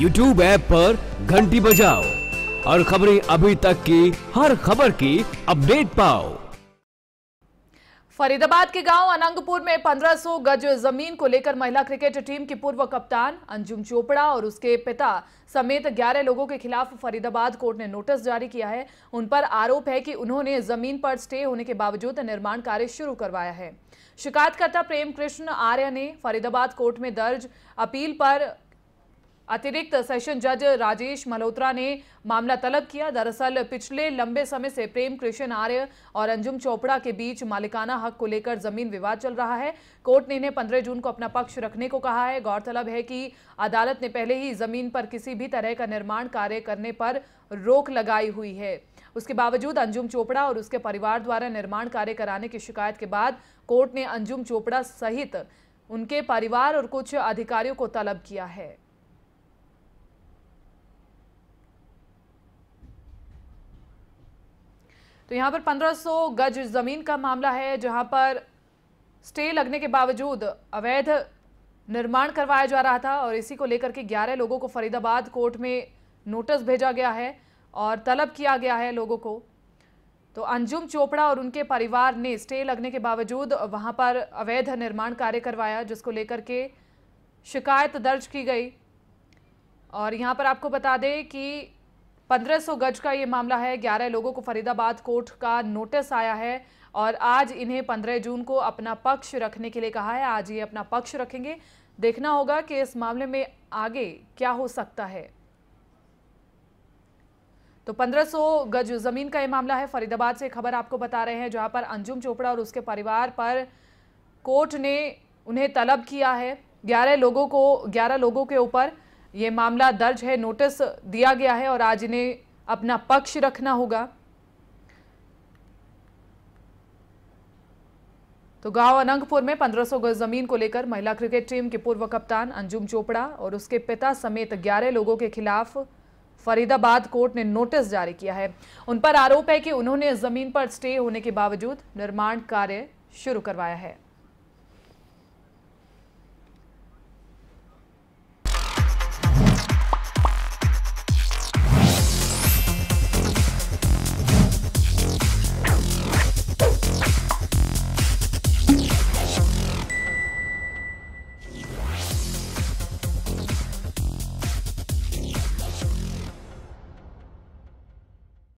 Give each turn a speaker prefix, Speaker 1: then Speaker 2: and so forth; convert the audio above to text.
Speaker 1: YouTube app पर घंटी बजाओ और खबरें अभी तक की हर खबर की अपडेट पाओ फरीदाबाद के गांव अनंगपुर में 1500 गज जमीन को लेकर महिला क्रिकेट टीम की पूर्व कप्तान अंजुम चोपड़ा और उसके पिता समेत 11 लोगों के खिलाफ फरीदाबाद कोर्ट ने नोटिस जारी किया है उन पर आरोप है कि उन्होंने जमीन पर स्टे होने के बावजूद निर्माण कार्य शुरू करवाया है शिकायतकर्ता प्रेम कृष्ण आर्य ने फरीदाबाद कोर्ट में दर्ज अपील पर अतिरिक्त सेशन जज राजेश मल्होत्रा ने मामला तलब किया दरअसल पिछले लंबे समय से प्रेम कृष्ण आर्य और अंजुम चोपड़ा के बीच मालिकाना हक को लेकर जमीन विवाद चल रहा है कोर्ट ने इन्हें 15 जून को अपना पक्ष रखने को कहा है गौरतलब है कि अदालत ने पहले ही जमीन पर किसी भी तरह का निर्माण कार्य करने पर रोक लगाई हुई है उसके बावजूद अंजुम चोपड़ा और उसके परिवार द्वारा निर्माण कार्य कराने की शिकायत के बाद कोर्ट ने अंजुम चोपड़ा सहित उनके परिवार और कुछ अधिकारियों को तलब किया है तो यहाँ पर 1500 गज ज़मीन का मामला है जहाँ पर स्टे लगने के बावजूद अवैध निर्माण करवाया जा रहा था और इसी को लेकर के 11 लोगों को फरीदाबाद कोर्ट में नोटिस भेजा गया है और तलब किया गया है लोगों को तो अंजुम चोपड़ा और उनके परिवार ने स्टे लगने के बावजूद वहां पर अवैध निर्माण कार्य करवाया जिसको लेकर के शिकायत दर्ज की गई और यहाँ पर आपको बता दें कि 1500 गज का ये मामला है 11 लोगों को फरीदाबाद कोर्ट का नोटिस आया है और आज इन्हें 15 जून को अपना पक्ष रखने के लिए कहा है आज ये अपना पक्ष रखेंगे देखना होगा कि इस मामले में आगे क्या हो सकता है तो 1500 गज जमीन का ये मामला है फरीदाबाद से खबर आपको बता रहे हैं जहां पर अंजुम चोपड़ा और उसके परिवार पर कोर्ट ने उन्हें तलब किया है 11 लोगों को 11 लोगों के ऊपर ये मामला दर्ज है नोटिस दिया गया है और आज इन्हें अपना पक्ष रखना होगा तो गांव अनंगपुर में 1500 गज जमीन को लेकर महिला क्रिकेट टीम के पूर्व कप्तान अंजुम चोपड़ा और उसके पिता समेत 11 लोगों के खिलाफ फरीदाबाद कोर्ट ने नोटिस जारी किया है उन पर आरोप है कि उन्होंने जमीन पर स्टे होने के बावजूद निर्माण कार्य शुरू करवाया है